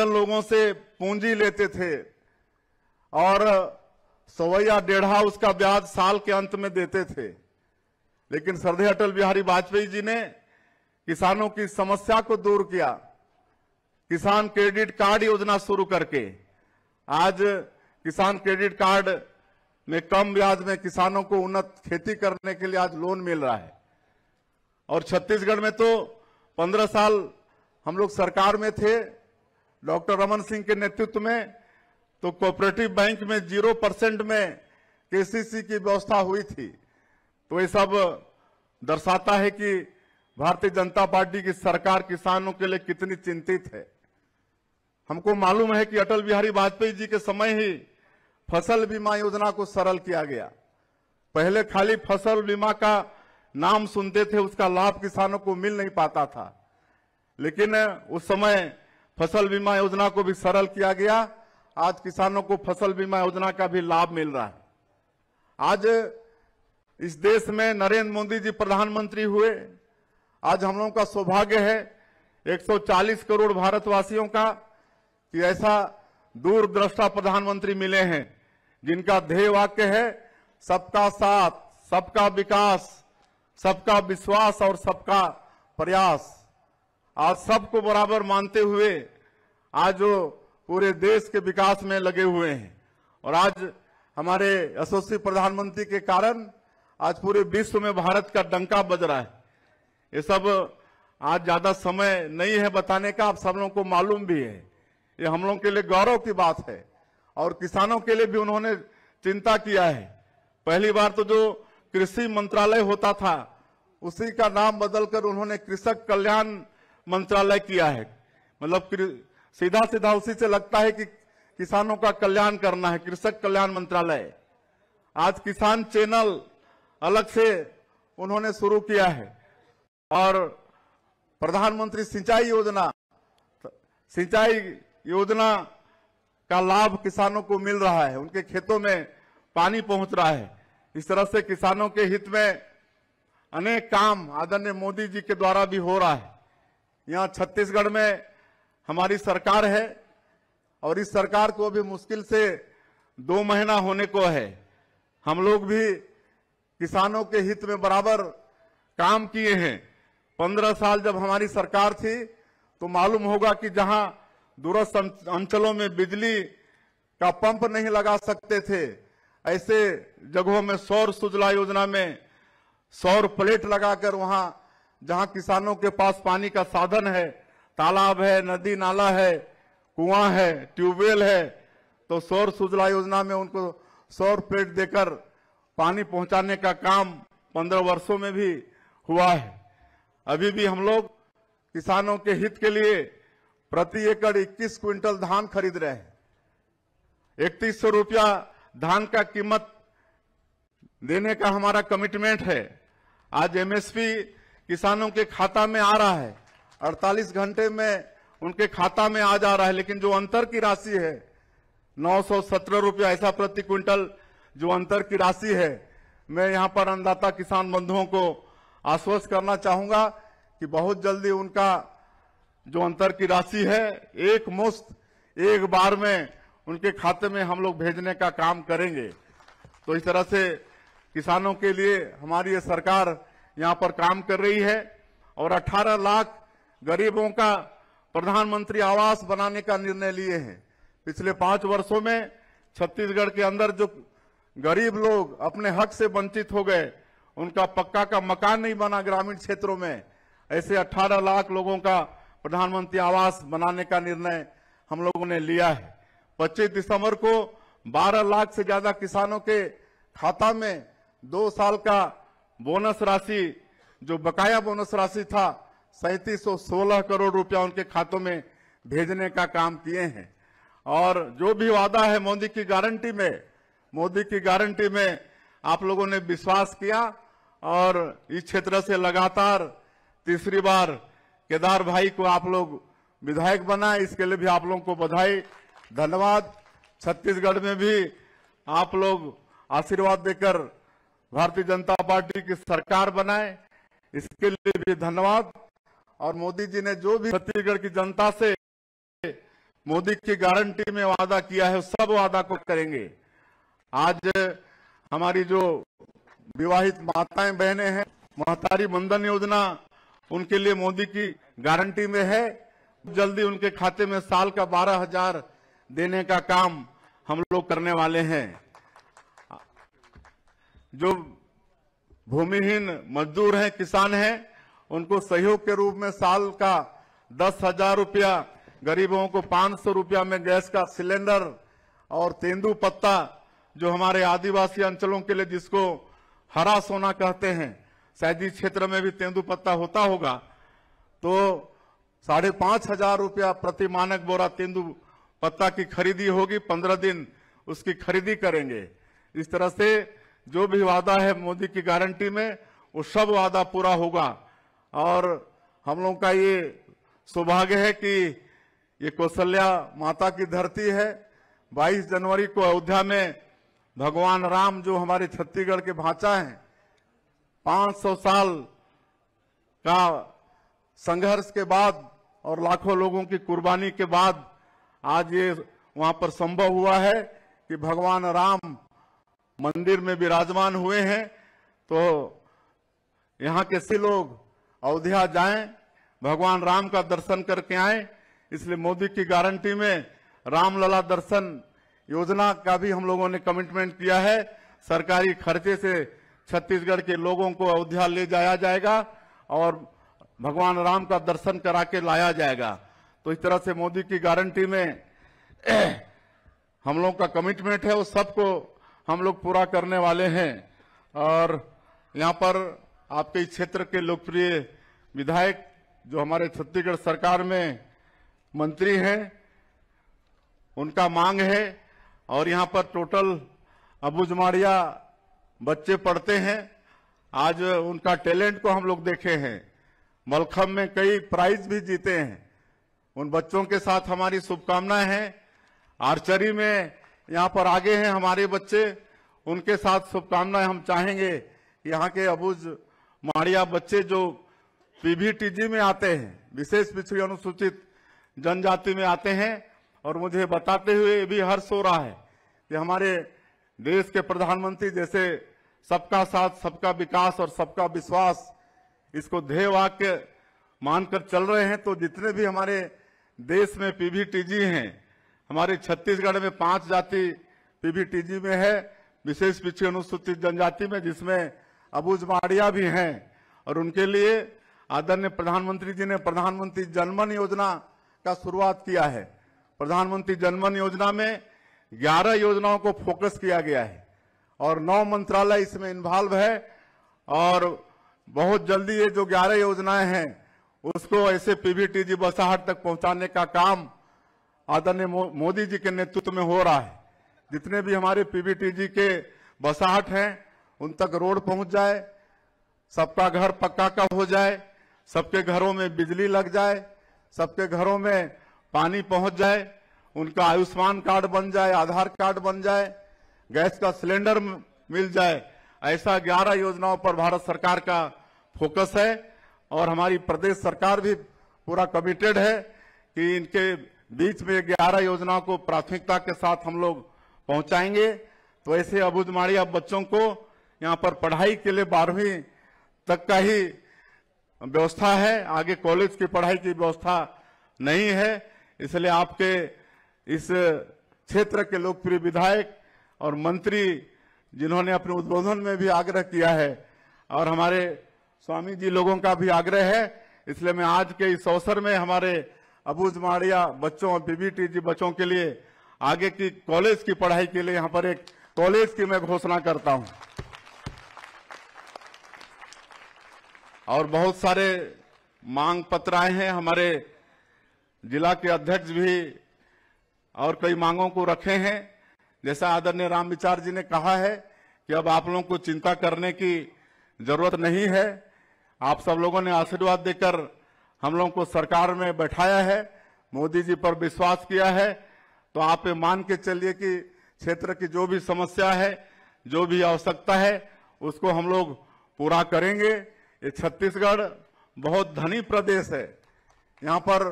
भटकल लोगों से पूंजी लेते थे और सवैया डेढ़ा उसका ब्याज साल के अंत में देते थे लेकिन सरदे अटल बिहारी वाजपेयी जी ने किसानों की समस्या को दूर किया किसान क्रेडिट कार्ड योजना शुरू करके आज किसान क्रेडिट कार्ड में कम ब्याज में किसानों को उन्नत खेती करने के लिए आज लोन मिल रहा है और छत्तीसगढ़ में तो पंद्रह साल हम लोग सरकार में थे डॉक्टर रमन सिंह के नेतृत्व में तो कोऑपरेटिव बैंक में जीरो परसेंट में केसीसी की व्यवस्था हुई थी तो ये सब दर्शाता है कि भारतीय जनता पार्टी की सरकार किसानों के लिए कितनी चिंतित है हमको मालूम है कि अटल बिहारी वाजपेयी जी के समय ही फसल बीमा योजना को सरल किया गया पहले खाली फसल बीमा का नाम सुनते थे उसका लाभ किसानों को मिल नहीं पाता था लेकिन उस समय फसल बीमा योजना को भी सरल किया गया आज किसानों को फसल बीमा योजना का भी लाभ मिल रहा है आज इस देश में नरेंद्र मोदी जी प्रधानमंत्री हुए आज हम लोगों का सौभाग्य है 140 करोड़ भारतवासियों का कि ऐसा दूरद्रष्टा प्रधानमंत्री मिले हैं जिनका ध्येय वाक्य है सबका साथ सबका विकास सबका विश्वास और सबका प्रयास आज सबको बराबर मानते हुए आज जो पूरे देश के विकास में लगे हुए हैं और आज हमारे यशस्वी प्रधानमंत्री के कारण आज पूरे विश्व में भारत का डंका बज रहा है ये सब आज ज्यादा समय नहीं है बताने का आप सब लोगों को मालूम भी है ये हम लोगों के लिए गौरव की बात है और किसानों के लिए भी उन्होंने चिंता किया है पहली बार तो जो कृषि मंत्रालय होता था उसी का नाम बदलकर उन्होंने कृषक कल्याण मंत्रालय किया है मतलब सीधा सीधा उसी से लगता है कि किसानों का कल्याण करना है कृषक कल्याण मंत्रालय आज किसान चैनल अलग से उन्होंने शुरू किया है और प्रधानमंत्री सिंचाई योजना सिंचाई योजना का लाभ किसानों को मिल रहा है उनके खेतों में पानी पहुंच रहा है इस तरह से किसानों के हित में अनेक काम आदरणीय मोदी जी के द्वारा भी हो रहा है यहाँ छत्तीसगढ़ में हमारी सरकार है और इस सरकार को भी मुश्किल से दो महीना होने को है हम लोग भी किसानों के हित में बराबर काम किए हैं पंद्रह साल जब हमारी सरकार थी तो मालूम होगा कि जहां दूरस्थ अंचलों में बिजली का पंप नहीं लगा सकते थे ऐसे जगहों में सौर सुजला योजना में सौर प्लेट लगाकर वहां जहां किसानों के पास पानी का साधन है तालाब है नदी नाला है कुआं है ट्यूबवेल है तो सौर सुजला योजना में उनको सौर प्लेट देकर पानी पहुंचाने का काम पंद्रह वर्षों में भी हुआ है अभी भी हम लोग किसानों के हित के लिए प्रति एकड़ 21 क्विंटल धान खरीद रहे हैं इकतीस सौ रुपया धान का कीमत देने का हमारा कमिटमेंट है आज एमएसपी किसानों के खाता में आ रहा है 48 घंटे में उनके खाता में आ जा रहा है लेकिन जो अंतर की राशि है नौ सौ रुपया ऐसा प्रति क्विंटल जो अंतर की राशि है मैं यहाँ पर अन्नदाता किसान बंधुओं को आश्वस्त करना चाहूंगा कि बहुत जल्दी उनका जो अंतर की राशि है एक मुफ्त एक बार में उनके खाते में हम लोग भेजने का काम करेंगे तो इस तरह से किसानों के लिए हमारी ये सरकार यहां पर काम कर रही है और 18 लाख गरीबों का प्रधानमंत्री आवास बनाने का निर्णय लिए हैं पिछले पांच वर्षों में छत्तीसगढ़ के अंदर जो गरीब लोग अपने हक से वंचित हो गए उनका पक्का का मकान नहीं बना ग्रामीण क्षेत्रों में ऐसे 18 लाख लोगों का प्रधानमंत्री आवास बनाने का निर्णय हम लोगों ने लिया है पच्चीस दिसंबर को बारह लाख से ज्यादा किसानों के खाता में दो साल का बोनस राशि जो बकाया बोनस राशि था सोलह करोड़ रुपया उनके खातों में भेजने का काम किए हैं और जो भी वादा है मोदी की गारंटी में मोदी की गारंटी में आप लोगों ने विश्वास किया और इस क्षेत्र से लगातार तीसरी बार केदार भाई को आप लोग विधायक बना इसके लिए भी आप लोगों को बधाई धन्यवाद छत्तीसगढ़ में भी आप लोग आशीर्वाद देकर भारतीय जनता पार्टी की सरकार बनाए इसके लिए भी धन्यवाद और मोदी जी ने जो भी छत्तीसगढ़ की जनता से मोदी की गारंटी में वादा किया है सब वादा को करेंगे आज हमारी जो विवाहित माताएं बहनें हैं महतारी बंधन योजना उनके लिए मोदी की गारंटी में है जल्दी उनके खाते में साल का बारह हजार देने का काम हम लोग करने वाले हैं जो भूमिहीन मजदूर हैं किसान हैं उनको सहयोग के रूप में साल का दस हजार रुपया गरीबों को पांच सौ रुपया में गैस का सिलेंडर और तेंदू पत्ता जो हमारे आदिवासी अंचलों के लिए जिसको हरा सोना कहते हैं शायद इस क्षेत्र में भी तेंदु पत्ता होता होगा तो साढ़े पांच हजार रुपया प्रति मानक बोरा तेंदू पत्ता की खरीदी होगी पंद्रह दिन उसकी खरीदी करेंगे इस तरह से जो भी वादा है मोदी की गारंटी में वो सब वादा पूरा होगा और हम लोग का ये सौभाग्य है कि ये कौशल्या माता की धरती है 22 जनवरी को अयोध्या में भगवान राम जो हमारे छत्तीसगढ़ के भाचा हैं 500 साल का संघर्ष के बाद और लाखों लोगों की कुर्बानी के बाद आज ये वहां पर संभव हुआ है कि भगवान राम मंदिर में विराजमान हुए हैं तो यहाँ के लोग अयोध्या जाएं भगवान राम का दर्शन करके आए इसलिए मोदी की गारंटी में रामलला दर्शन योजना का भी हम लोगों ने कमिटमेंट किया है सरकारी खर्चे से छत्तीसगढ़ के लोगों को अयोध्या ले जाया जाएगा और भगवान राम का दर्शन करा के लाया जाएगा तो इस तरह से मोदी की गारंटी में हम लोगों का कमिटमेंट है वो सबको हम लोग पूरा करने वाले हैं और यहाँ पर आपके क्षेत्र के लोकप्रिय विधायक जो हमारे छत्तीसगढ़ सरकार में मंत्री हैं उनका मांग है और यहाँ पर टोटल अबूजमाड़िया बच्चे पढ़ते हैं आज उनका टैलेंट को हम लोग देखे हैं मलखम में कई प्राइज भी जीते हैं उन बच्चों के साथ हमारी शुभकामनाएं हैं आर्चरी में यहाँ पर आगे हैं हमारे बच्चे उनके साथ शुभकामनाएं हम चाहेंगे यहाँ के अबूज माड़िया बच्चे जो पीबीटीजी में आते हैं विशेष पिछड़ी अनुसूचित जनजाति में आते हैं और मुझे बताते हुए भी हर्ष हो रहा है कि हमारे देश के प्रधानमंत्री जैसे सबका साथ सबका विकास और सबका विश्वास इसको ध्येय वाक्य मानकर चल रहे हैं तो जितने भी हमारे देश में पीबीटीजी हैं हमारे छत्तीसगढ़ में पांच जाति पीबीटीजी में है विशेष पीछे अनुसूचित जनजाति में जिसमें अबूज माड़िया भी हैं और उनके लिए आदरणीय प्रधानमंत्री जी ने प्रधानमंत्री जनमन योजना का शुरुआत किया है प्रधानमंत्री जनमन योजना में ग्यारह योजनाओं को फोकस किया गया है और नौ मंत्रालय इसमें इन्वॉल्व है और बहुत जल्दी ये जो ग्यारह योजनाएं हैं उसको ऐसे पीबीटीजी बसाहट तक पहुंचाने का काम आदरणीय मोदी जी के नेतृत्व में हो रहा है जितने भी हमारे पीबीटी जी के बसाहट हैं उन तक रोड पहुंच जाए सबका घर पक्का का हो जाए सबके घरों में बिजली लग जाए सबके घरों में पानी पहुंच जाए उनका आयुष्मान कार्ड बन जाए आधार कार्ड बन जाए गैस का सिलेंडर मिल जाए ऐसा 11 योजनाओं पर भारत सरकार का फोकस है और हमारी प्रदेश सरकार भी पूरा कमिटेड है कि इनके बीच में ग्यारह योजनाओं को प्राथमिकता के साथ हम लोग पहुंचाएंगे तो ऐसे अबुजमाड़ी अब बच्चों को यहाँ पर पढ़ाई के लिए बारहवीं तक का ही व्यवस्था है आगे कॉलेज की पढ़ाई की व्यवस्था नहीं है इसलिए आपके इस क्षेत्र के लोकप्रिय विधायक और मंत्री जिन्होंने अपने उद्बोधन में भी आग्रह किया है और हमारे स्वामी जी लोगों का भी आग्रह है इसलिए मैं आज के इस अवसर में हमारे अबूज माड़िया बच्चों और बीबीटी बच्चों के लिए आगे की कॉलेज की पढ़ाई के लिए यहाँ पर एक कॉलेज की मैं घोषणा करता हूँ और बहुत सारे मांग पत्र आए हैं हमारे जिला के अध्यक्ष भी और कई मांगों को रखे हैं जैसा आदरणीय राम विचार जी ने कहा है कि अब आप लोगों को चिंता करने की जरूरत नहीं है आप सब लोगों ने आशीर्वाद देकर हम लोगों को सरकार में बैठाया है मोदी जी पर विश्वास किया है तो आप ये मान के चलिए कि क्षेत्र की जो भी समस्या है जो भी आवश्यकता है उसको हम लोग पूरा करेंगे ये छत्तीसगढ़ बहुत धनी प्रदेश है यहाँ पर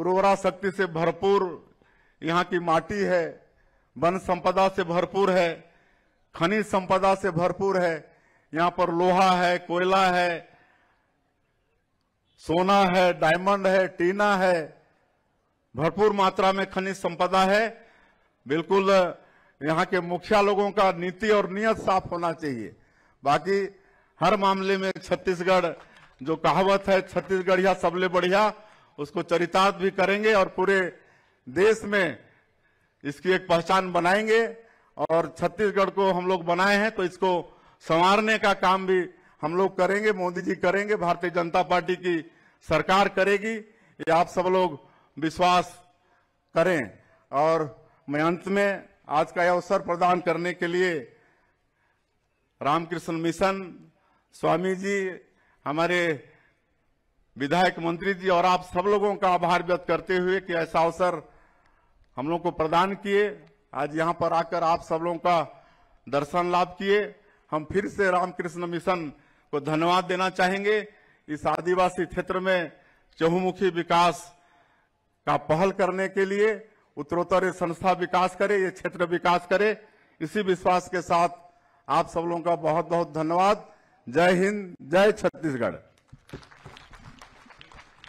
उर्वरा शक्ति से भरपूर यहाँ की माटी है वन संपदा से भरपूर है खनिज संपदा से भरपूर है यहाँ पर लोहा है कोयला है सोना है डायमंड है टीना है भरपूर मात्रा में खनिज संपदा है बिल्कुल यहाँ के मुखिया लोगों का नीति और नियत साफ होना चाहिए बाकी हर मामले में छत्तीसगढ़ जो कहावत है छत्तीसगढ़ या सबले बढ़िया उसको चरितार्थ भी करेंगे और पूरे देश में इसकी एक पहचान बनाएंगे और छत्तीसगढ़ को हम लोग बनाए हैं तो इसको संवारने का काम भी हम लोग करेंगे मोदी जी करेंगे भारतीय जनता पार्टी की सरकार करेगी ये आप सब लोग विश्वास करें और मैं अंत में आज का यह अवसर प्रदान करने के लिए रामकृष्ण मिशन स्वामी जी हमारे विधायक मंत्री जी और आप सब लोगों का आभार व्यक्त करते हुए कि ऐसा अवसर हम लोग को प्रदान किए आज यहाँ पर आकर आप सब लोगों का दर्शन लाभ किए हम फिर से रामकृष्ण मिशन को धन्यवाद देना चाहेंगे इस आदिवासी क्षेत्र में चहुमुखी विकास का पहल करने के लिए उत्तरोत्तर ये संस्था विकास करे ये क्षेत्र विकास करे इसी विश्वास के साथ आप सब लोगों का बहुत बहुत धन्यवाद जय हिंद जय छत्तीसगढ़